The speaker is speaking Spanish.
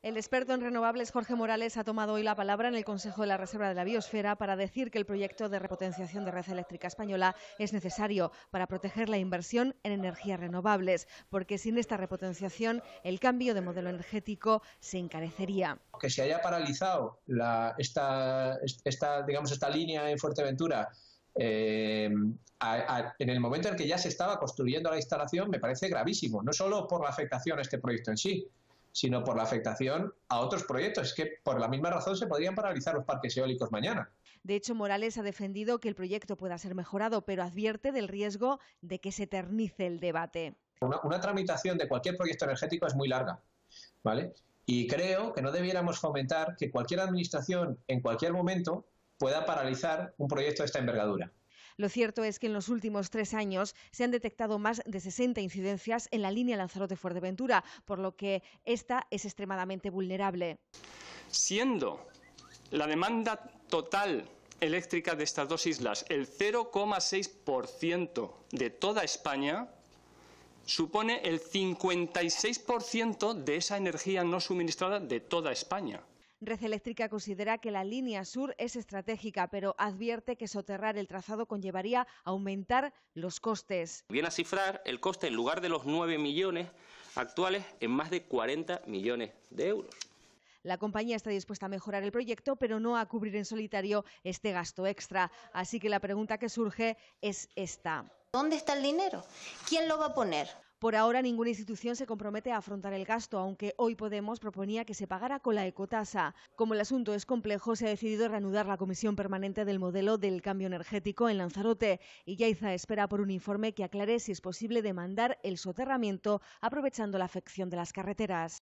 El experto en renovables Jorge Morales ha tomado hoy la palabra en el Consejo de la Reserva de la Biosfera para decir que el proyecto de repotenciación de red eléctrica española es necesario para proteger la inversión en energías renovables, porque sin esta repotenciación el cambio de modelo energético se encarecería. Que se haya paralizado la, esta, línea en Fuerteventura eh, en el momento en que ya se estaba construyendo la instalación me parece gravísimo, no solo por la afectación a este proyecto en sí, sino por la afectación a otros proyectos. Es que por la misma razón se podrían paralizar los parques eólicos mañana. De hecho, Morales ha defendido que el proyecto pueda ser mejorado, pero advierte del riesgo de que se eternice el debate. Una, una tramitación de cualquier proyecto energético es muy larga, ¿vale? Y creo que no debiéramos fomentar que cualquier administración en cualquier momento pueda paralizar un proyecto de esta envergadura. Lo cierto es que en los últimos tres años se han detectado más de 60 incidencias en la línea Lanzarote-Fuerteventura, por lo que esta es extremadamente vulnerable. Siendo la demanda total eléctrica de estas dos islas, el 0,6% de toda España, supone el 56% de esa energía no suministrada de toda España. Red Eléctrica considera que la línea sur es estratégica, pero advierte que soterrar el trazado conllevaría aumentar los costes. Viene a cifrar el coste en lugar de los 9 millones actuales en más de 40 millones de euros. La compañía está dispuesta a mejorar el proyecto, pero no a cubrir en solitario este gasto extra. Así que la pregunta que surge es esta. ¿Dónde está el dinero? ¿Quién lo va a poner? Por ahora, ninguna institución se compromete a afrontar el gasto, aunque hoy Podemos proponía que se pagara con la ecotasa. Como el asunto es complejo, se ha decidido reanudar la comisión permanente del modelo del cambio energético en Lanzarote y Yaiza espera por un informe que aclare si es posible demandar el soterramiento aprovechando la afección de las carreteras.